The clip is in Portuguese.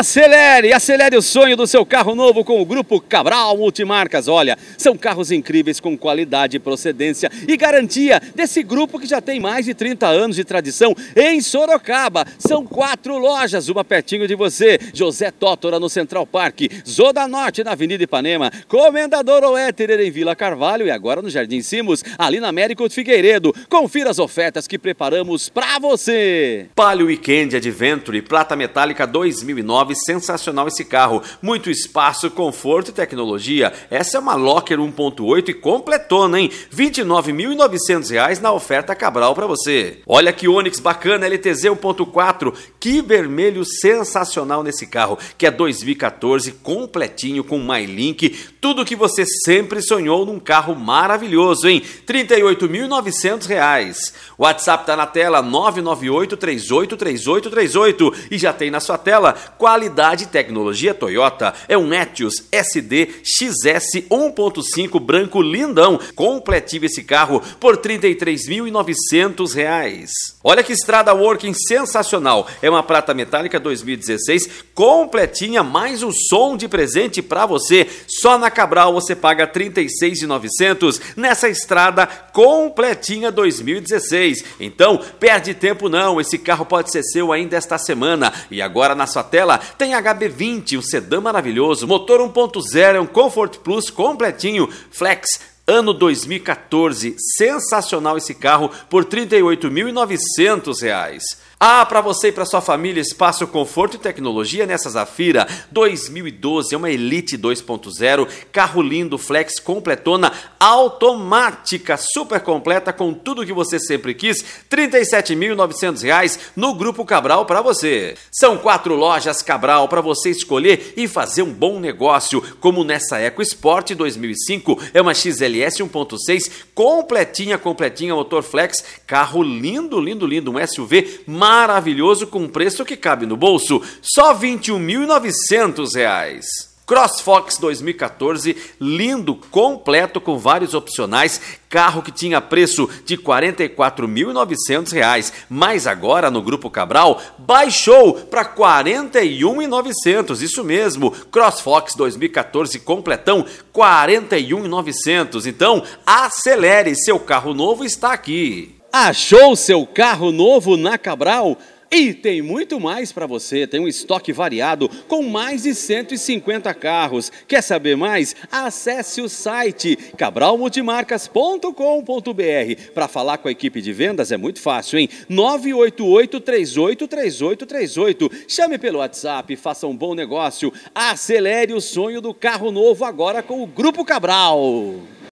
Acelere, acelere o sonho do seu carro novo com o Grupo Cabral Multimarcas. Olha, são carros incríveis com qualidade, procedência e garantia desse grupo que já tem mais de 30 anos de tradição em Sorocaba. São quatro lojas, uma pertinho de você. José Tótora no Central Parque, Zoda Norte na Avenida Ipanema, Comendador Oéter em Vila Carvalho e agora no Jardim Simos, ali na Américo Figueiredo. Confira as ofertas que preparamos para você. Palio Weekend Adventure Plata Metálica 2009 2019, sensacional esse carro. Muito espaço, conforto e tecnologia. Essa é uma Locker 1.8 e completona, hein? R$ 29.900 na oferta Cabral para você. Olha que Onix bacana, LTZ 1.4, que vermelho sensacional nesse carro, que é 2014, completinho com MyLink, tudo que você sempre sonhou num carro maravilhoso, hein? R$ 38.900. WhatsApp tá na tela 998383838 e já tem na sua tela qual Qualidade e tecnologia Toyota é um Etios SD XS 1.5 branco lindão. Completivo esse carro por R$ 33.900. Olha que estrada working sensacional. É uma prata metálica 2016 completinha, mais um som de presente para você. Só na Cabral você paga R$ 36.900 nessa estrada completinha 2016. Então, perde tempo não, esse carro pode ser seu ainda esta semana. E agora na sua tela tem HB20, um sedã maravilhoso, motor 1.0, é um Comfort Plus completinho, flex, ano 2014. Sensacional esse carro por R$ 38.900. Ah, para você e para sua família, espaço, conforto e tecnologia nessa Zafira 2012, é uma Elite 2.0, carro lindo, flex, completona, automática, super completa, com tudo que você sempre quis, R$ 37.900 no Grupo Cabral para você. São quatro lojas Cabral para você escolher e fazer um bom negócio, como nessa Eco Sport 2005, é uma XLS 1.6, completinha, completinha, motor flex, carro lindo, lindo, lindo, um SUV maravilhoso maravilhoso com preço que cabe no bolso, só R$ 21.900. CrossFox 2014, lindo, completo com vários opcionais, carro que tinha preço de R$ 44.900, mas agora no Grupo Cabral baixou para R$ 41.900, isso mesmo. CrossFox 2014 completão R$ 41.900. Então, acelere, seu carro novo está aqui. Achou seu carro novo na Cabral? E tem muito mais para você, tem um estoque variado com mais de 150 carros. Quer saber mais? Acesse o site cabralmultimarcas.com.br. Para falar com a equipe de vendas é muito fácil, hein? 988-383838. Chame pelo WhatsApp, faça um bom negócio, acelere o sonho do carro novo agora com o Grupo Cabral.